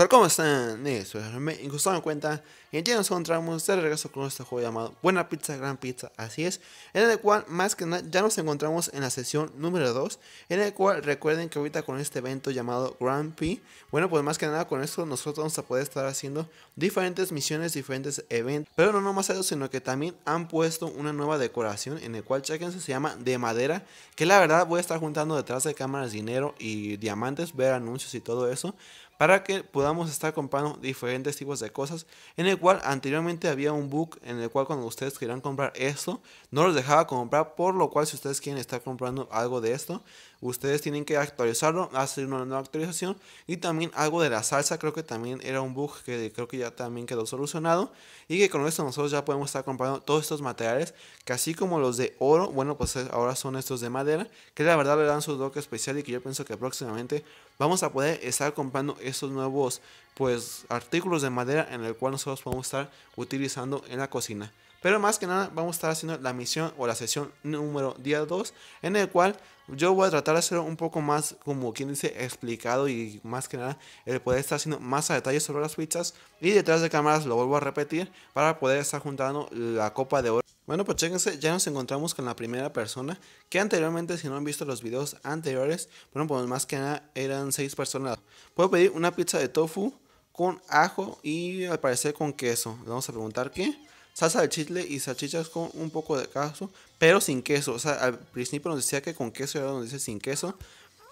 Pero ¿cómo están? Eso, me gustaron cuenta. Y ya nos encontramos de regreso con este juego llamado Buena Pizza, Gran Pizza, así es. En el cual, más que nada, ya nos encontramos en la sesión número 2. En el cual, recuerden que ahorita con este evento llamado Grand P, bueno, pues más que nada con esto nosotros vamos a poder estar haciendo diferentes misiones, diferentes eventos. Pero no nomás eso, sino que también han puesto una nueva decoración en el cual, chequen, se llama de madera. Que la verdad voy a estar juntando detrás de cámaras dinero y diamantes, ver anuncios y todo eso para que podamos estar comprando diferentes tipos de cosas, en el cual anteriormente había un bug en el cual cuando ustedes querían comprar esto, no los dejaba comprar, por lo cual si ustedes quieren estar comprando algo de esto, ustedes tienen que actualizarlo, hacer una nueva actualización y también algo de la salsa, creo que también era un bug que creo que ya también quedó solucionado y que con esto nosotros ya podemos estar comprando todos estos materiales que así como los de oro, bueno pues ahora son estos de madera que la verdad le dan su toque especial y que yo pienso que próximamente vamos a poder estar comprando estos nuevos pues artículos de madera en el cual nosotros podemos estar utilizando en la cocina. Pero más que nada vamos a estar haciendo la misión o la sesión número día 2 en el cual yo voy a tratar de hacerlo un poco más como quien dice explicado y más que nada el poder estar haciendo más a detalle sobre las pizzas. y detrás de cámaras lo vuelvo a repetir para poder estar juntando la copa de oro. Bueno, pues chéquense, ya nos encontramos con la primera persona que anteriormente, si no han visto los videos anteriores, bueno, pues más que nada eran 6 personas. Puedo pedir una pizza de tofu con ajo y al parecer con queso. Le vamos a preguntar qué salsa de chile y salchichas con un poco de queso, pero sin queso. O sea, al principio nos decía que con queso y ahora nos dice sin queso.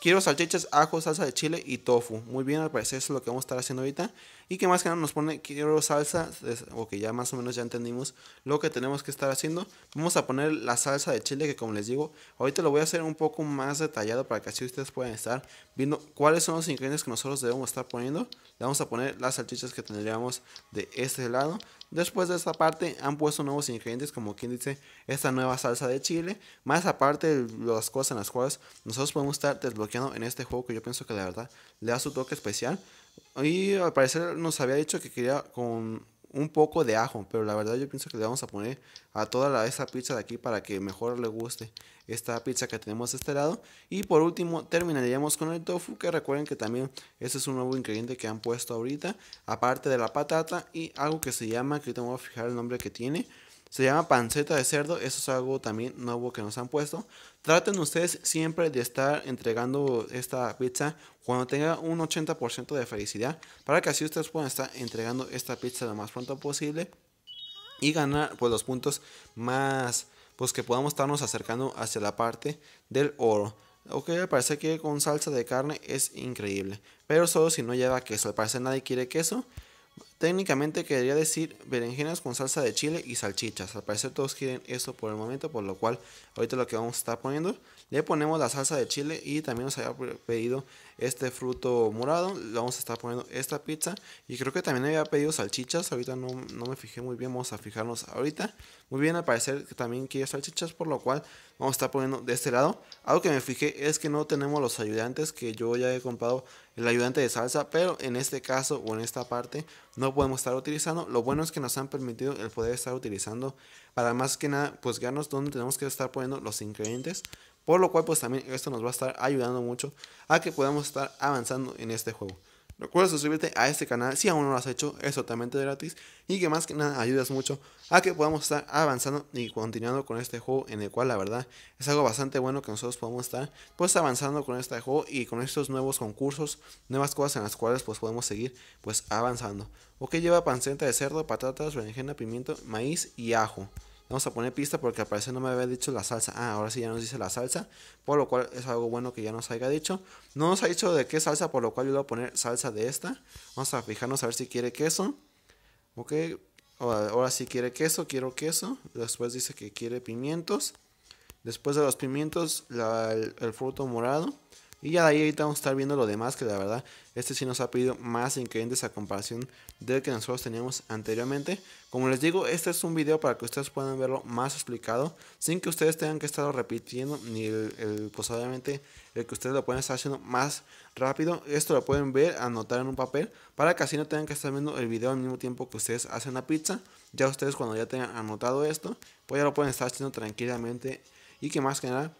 Quiero salchichas, ajo, salsa de chile y tofu. Muy bien, al parecer eso es lo que vamos a estar haciendo ahorita y que más que nada nos pone quiero salsa, o que ya más o menos ya entendimos lo que tenemos que estar haciendo. Vamos a poner la salsa de chile que como les digo, ahorita lo voy a hacer un poco más detallado para que así ustedes puedan estar viendo cuáles son los ingredientes que nosotros debemos estar poniendo. Le vamos a poner las salchichas que tendríamos de este lado. Después de esta parte han puesto nuevos ingredientes como quien dice esta nueva salsa de chile. Más aparte las cosas en las cuales nosotros podemos estar desbloqueando en este juego que yo pienso que la verdad le da su toque especial. Y al parecer nos había dicho que quería con un poco de ajo, pero la verdad yo pienso que le vamos a poner a toda la, esta pizza de aquí para que mejor le guste esta pizza que tenemos de este lado. Y por último terminaríamos con el tofu, que recuerden que también ese es un nuevo ingrediente que han puesto ahorita, aparte de la patata y algo que se llama, que tengo que fijar el nombre que tiene, se llama panceta de cerdo, eso es algo también nuevo que nos han puesto. Traten ustedes siempre de estar entregando esta pizza cuando tenga un 80% de felicidad, para que así ustedes puedan estar entregando esta pizza lo más pronto posible y ganar pues los puntos más pues que podamos estarnos acercando hacia la parte del oro. Ok, parece que con salsa de carne es increíble, pero solo si no lleva queso. parece nadie quiere queso. Técnicamente quería decir berenjenas con salsa de chile y salchichas. Al parecer todos quieren eso por el momento, por lo cual ahorita lo que vamos a estar poniendo, le ponemos la salsa de chile y también nos había pedido este fruto morado. Le vamos a estar poniendo esta pizza y creo que también había pedido salchichas. Ahorita no, no me fijé muy bien, vamos a fijarnos ahorita. Muy bien, al parecer también quiere salchichas, por lo cual vamos a estar poniendo de este lado. Algo que me fijé es que no tenemos los ayudantes que yo ya he comprado el ayudante de salsa, pero en este caso o en esta parte no podemos estar utilizando. Lo bueno es que nos han permitido el poder estar utilizando para más que nada pues guiarnos donde tenemos que estar poniendo los ingredientes. Por lo cual pues también esto nos va a estar ayudando mucho a que podamos estar avanzando en este juego. Recuerda suscribirte a este canal si aún no lo has hecho, es totalmente gratis y que más que nada ayudas mucho a que podamos estar avanzando y continuando con este juego en el cual la verdad es algo bastante bueno que nosotros podamos estar pues avanzando con este juego y con estos nuevos concursos, nuevas cosas en las cuales pues podemos seguir pues avanzando. Ok, lleva panceta de cerdo, patatas, berenjena, pimiento, maíz y ajo. Vamos a poner pista porque al no me había dicho la salsa. Ah, ahora sí ya nos dice la salsa. Por lo cual es algo bueno que ya nos haya dicho. No nos ha dicho de qué salsa, por lo cual yo voy a poner salsa de esta. Vamos a fijarnos a ver si quiere queso. Ok, ahora, sí quiere queso, quiero queso. Después dice que quiere pimientos. Después de los pimientos, el fruto morado. Y ya de ahí ahorita vamos a estar viendo lo demás, que la verdad, este sí nos ha pedido más ingredientes a comparación del que nosotros teníamos anteriormente. Como les digo, este es un video para que ustedes puedan verlo más explicado, sin que ustedes tengan que estarlo repitiendo, ni el, el pues el que ustedes lo pueden estar haciendo más rápido. Esto lo pueden ver, anotar en un papel, para que así no tengan que estar viendo el video al mismo tiempo que ustedes hacen la pizza. Ya ustedes cuando ya tengan anotado esto, pues ya lo pueden estar haciendo tranquilamente y que más que nada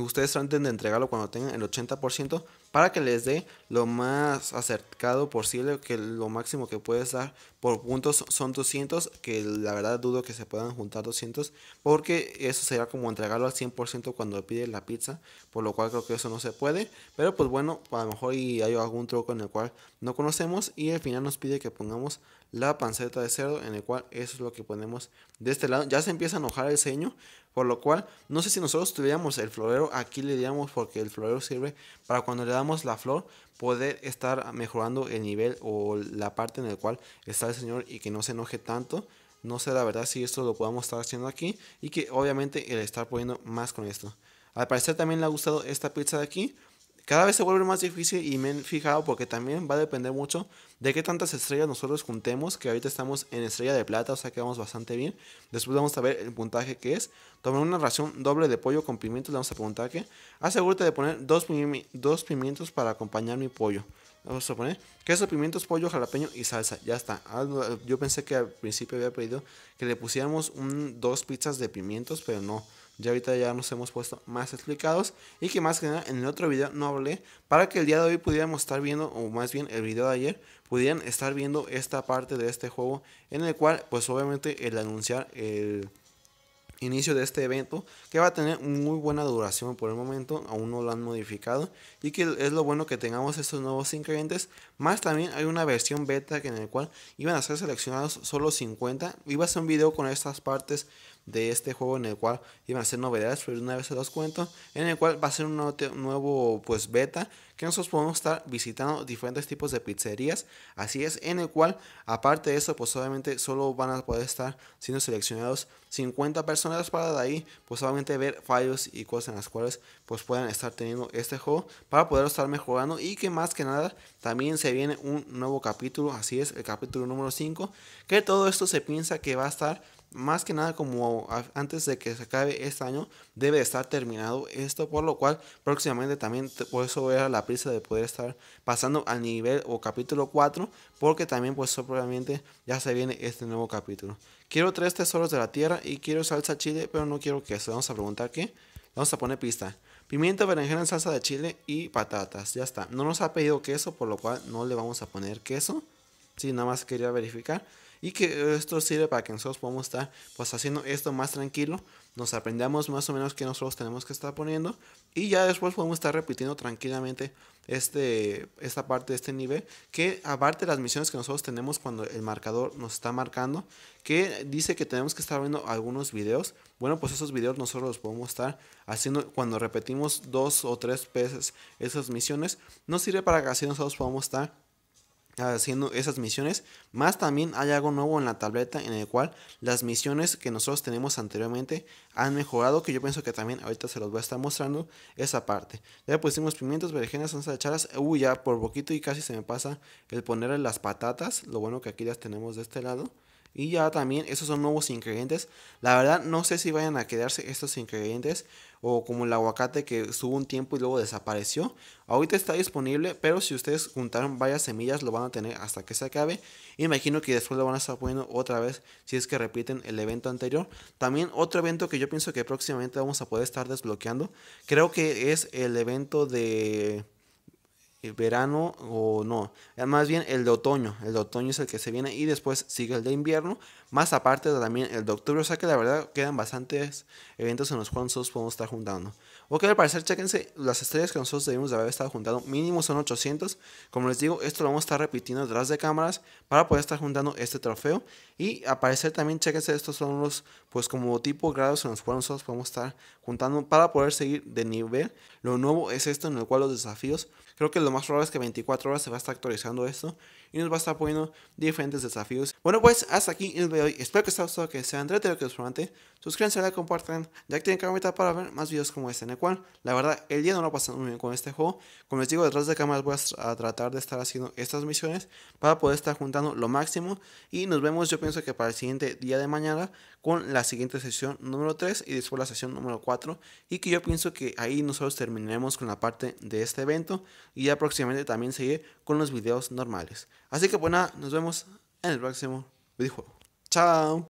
ustedes traten de entregarlo cuando tengan el 80% para que les dé lo más acercado posible, que lo máximo que puedes dar por puntos son 200, que la verdad dudo que se puedan juntar 200, porque eso sería como entregarlo al 100% cuando pide la pizza, por lo cual creo que eso no se puede, pero pues bueno, a lo mejor y hay algún truco en el cual no conocemos y al final nos pide que pongamos la panceta de cerdo, en el cual eso es lo que ponemos de este lado. Ya se empieza a enojar el ceño, por lo cual no sé si nosotros tuviéramos el florero, aquí le diríamos porque el florero sirve para cuando le damos la flor poder estar mejorando el nivel o la parte en el cual está el señor y que no se enoje tanto. No sé la verdad si esto lo podamos estar haciendo aquí y que obviamente el está poniendo más con esto. Al parecer también le ha gustado esta pizza de aquí cada vez se vuelve más difícil y me he fijado porque también va a depender mucho de qué tantas estrellas nosotros juntemos, que ahorita estamos en estrella de plata, o sea que vamos bastante bien. Después vamos a ver el puntaje que es. Tomar una ración doble de pollo con pimientos, le vamos a preguntar que asegúrate de poner dos, pimientos para acompañar mi pollo. Vamos a poner queso, pimientos, pollo, jalapeño y salsa. Ya está. Ah, yo pensé que al principio había pedido que le pusiéramos un, dos pizzas de pimientos, pero no ya ahorita ya nos hemos puesto más explicados y que más que nada en el otro video no hablé para que el día de hoy pudiéramos estar viendo o más bien el video de ayer pudieran estar viendo esta parte de este juego en el cual pues obviamente el anunciar el inicio de este evento que va a tener muy buena duración por el momento aún no lo han modificado y que es lo bueno que tengamos estos nuevos ingredientes más también hay una versión beta que en el cual iban a ser seleccionados solo 50 iba a ser un video con estas partes de este juego en el cual iban a ser novedades, pero una vez se los cuento, en el cual va a ser un nuevo, pues beta que nosotros podemos estar visitando diferentes tipos de pizzerías, así es, en el cual aparte de eso pues obviamente solo van a poder estar siendo seleccionados 50 personas para de ahí pues obviamente ver fallos y cosas en las cuales pues puedan estar teniendo este juego para poder estar mejorando y que más que nada también se viene un nuevo capítulo, así es, el capítulo número 5, que todo esto se piensa que va a estar más que nada como antes de que se acabe este año debe estar terminado esto por lo cual próximamente también por eso a la prisa de poder estar pasando al nivel o capítulo 4 porque también pues probablemente ya se viene este nuevo capítulo quiero tres tesoros de la tierra y quiero salsa chile pero no quiero queso, vamos a preguntar qué vamos a poner pista pimiento berenjena salsa de chile y patatas ya está no nos ha pedido queso por lo cual no le vamos a poner queso si sí, nada más quería verificar y que eh, esto sirve para que nosotros podamos estar pues haciendo esto más tranquilo, nos aprendamos más o menos qué nosotros tenemos que estar poniendo y ya después podemos estar repitiendo tranquilamente este, esta parte de este nivel que aparte de las misiones que nosotros tenemos cuando el marcador nos está marcando que dice que tenemos que estar viendo algunos videos bueno pues esos videos nosotros los podemos estar haciendo cuando repetimos dos o tres veces esas misiones nos sirve para que así nosotros podamos estar haciendo esas misiones, más también hay algo nuevo en la tableta en el cual las misiones que nosotros tenemos anteriormente han mejorado, que yo pienso que también ahorita se los voy a estar mostrando esa parte. Ya pusimos pimientos, berenjenas, salsa de charas, uy ya por poquito y casi se me pasa el ponerle las patatas, lo bueno que aquí las tenemos de este lado. Y ya también esos son nuevos ingredientes. La verdad no sé si vayan a quedarse estos ingredientes o como el aguacate que estuvo un tiempo y luego desapareció. Ahorita está disponible, pero si ustedes juntaron varias semillas lo van a tener hasta que se acabe. Imagino que después lo van a estar poniendo otra vez si es que repiten el evento anterior. También otro evento que yo pienso que próximamente vamos a poder estar desbloqueando. Creo que es el evento de verano o no, más bien el de otoño, el de otoño es el que se viene y después sigue el de invierno más aparte también el de octubre, o sea que la verdad quedan bastantes eventos en los cuales nosotros podemos estar juntando. Ok, al parecer, chequense las estrellas que nosotros debimos de haber estado juntando. Mínimo son 800. Como les digo, esto lo vamos a estar repitiendo detrás de cámaras para poder estar juntando este trofeo. Y al parecer también, chequense, estos son los, pues como tipo grados en los cuales nosotros podemos estar juntando para poder seguir de nivel. Lo nuevo es esto en el cual los desafíos, creo que lo más probable es que 24 horas se va a estar actualizando esto. Y nos va a estar poniendo diferentes desafíos. Bueno, pues hasta aquí el Espero que les haya gustado, que sean entretenido, que os promete. Suscríbanse, like, compartan que activen campanita para ver más videos como este, en el cual, la verdad, el día no lo pasé muy bien con este juego. Como les digo, detrás de cámaras voy a tratar de estar haciendo estas misiones para poder estar juntando lo máximo. Y nos vemos, yo pienso que para el siguiente día de mañana, con la siguiente sesión número 3 y después la sesión número 4. Y que yo pienso que ahí nosotros terminaremos con la parte de este evento y ya próximamente también seguir con los videos normales. Así que, pues nada, nos vemos en el próximo videojuego. Chao.